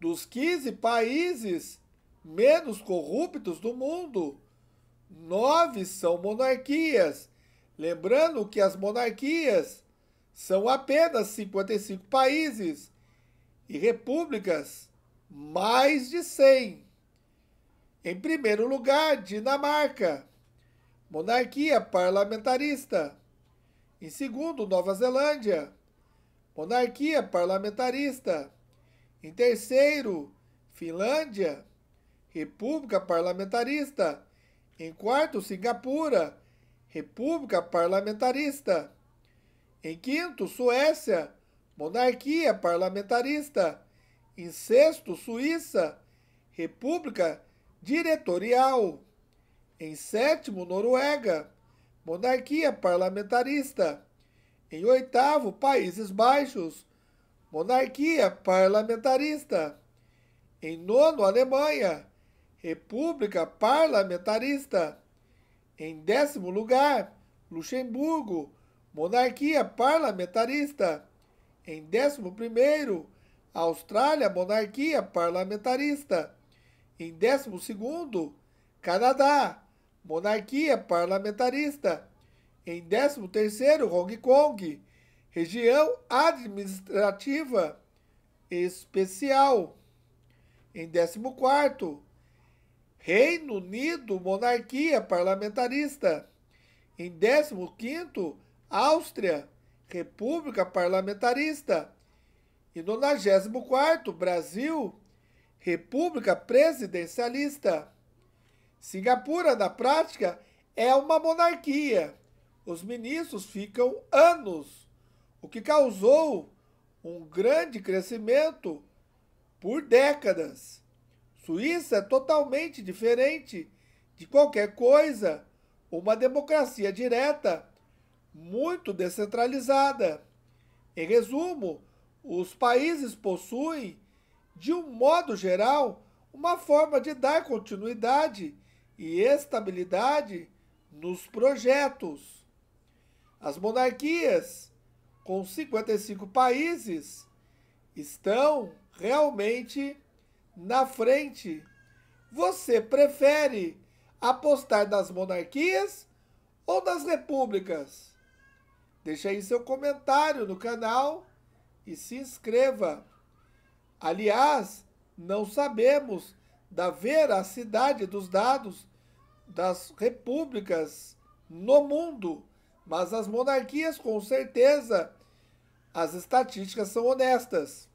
dos 15 países menos corruptos do mundo, nove são monarquias. Lembrando que as monarquias são apenas 55 países e repúblicas mais de 100. Em primeiro lugar, Dinamarca, monarquia parlamentarista. Em segundo, Nova Zelândia, monarquia parlamentarista. Em terceiro, Finlândia, República Parlamentarista. Em quarto, Singapura, República Parlamentarista. Em quinto, Suécia, Monarquia Parlamentarista. Em sexto, Suíça, República Diretorial. Em sétimo, Noruega, Monarquia Parlamentarista. Em oitavo, Países Baixos, monarquia parlamentarista. Em nono, Alemanha, república parlamentarista. Em décimo lugar, Luxemburgo, monarquia parlamentarista. Em décimo primeiro, Austrália, monarquia parlamentarista. Em décimo segundo, Canadá, monarquia parlamentarista. Em décimo terceiro, Hong Kong, região administrativa especial. Em 14, Reino Unido, monarquia parlamentarista. Em 15, Áustria, república parlamentarista. E no 94, Brasil, república presidencialista. Singapura, na prática, é uma monarquia. Os ministros ficam anos o que causou um grande crescimento por décadas. Suíça é totalmente diferente de qualquer coisa, uma democracia direta, muito descentralizada. Em resumo, os países possuem, de um modo geral, uma forma de dar continuidade e estabilidade nos projetos. As monarquias com 55 países, estão realmente na frente. Você prefere apostar nas monarquias ou nas repúblicas? Deixe aí seu comentário no canal e se inscreva. Aliás, não sabemos da veracidade dos dados das repúblicas no mundo. Mas as monarquias, com certeza, as estatísticas são honestas.